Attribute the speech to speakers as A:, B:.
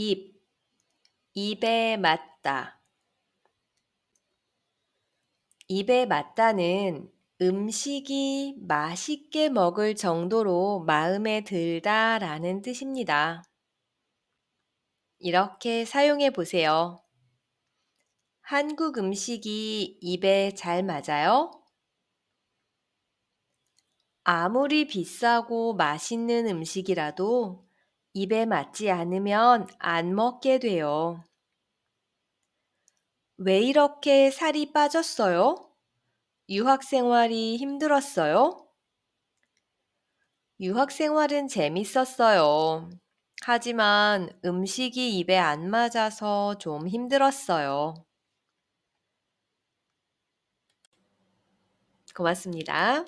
A: 입, 입에 맞다. 입에 맞다는 음식이 맛있게 먹을 정도로 마음에 들다 라는 뜻입니다. 이렇게 사용해 보세요. 한국 음식이 입에 잘 맞아요? 아무리 비싸고 맛있는 음식이라도 입에 맞지 않으면 안 먹게 돼요. 왜 이렇게 살이 빠졌어요? 유학 생활이 힘들었어요? 유학 생활은 재밌었어요. 하지만 음식이 입에 안 맞아서 좀 힘들었어요. 고맙습니다.